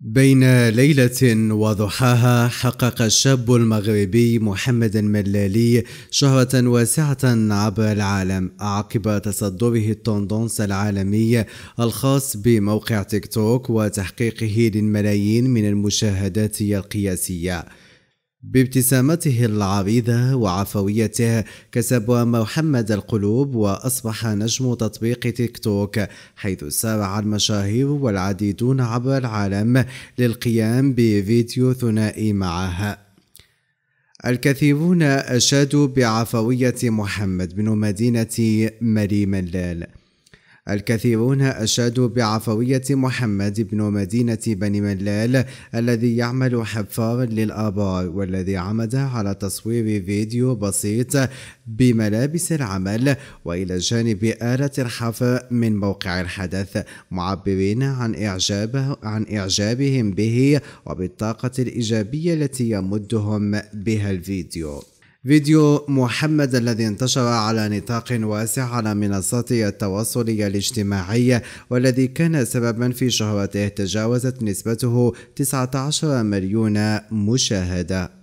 بين ليلة وضحاها حقق الشاب المغربي محمد الملالي شهرة واسعة عبر العالم عقب تصدره التوندونس العالمي الخاص بموقع تيك توك وتحقيقه للملايين من المشاهدات القياسية بابتسامته العريضة وعفويته كسب محمد القلوب وأصبح نجم تطبيق تيك توك حيث سارع المشاهير والعديدون عبر العالم للقيام بفيديو ثنائي معه الكثيرون أشادوا بعفوية محمد من مدينة مريم اللال الكثيرون أشادوا بعفوية محمد بن مدينة بن ملال الذي يعمل حفارا للآبار والذي عمد على تصوير فيديو بسيط بملابس العمل وإلى جانب آلة الحفر من موقع الحدث معبرين عن إعجابه عن إعجابهم به وبالطاقة الإيجابية التي يمدهم بها الفيديو فيديو محمد الذي انتشر على نطاق واسع على منصات التواصل الاجتماعي والذي كان سببا في شهرته تجاوزت نسبته 19 مليون مشاهدة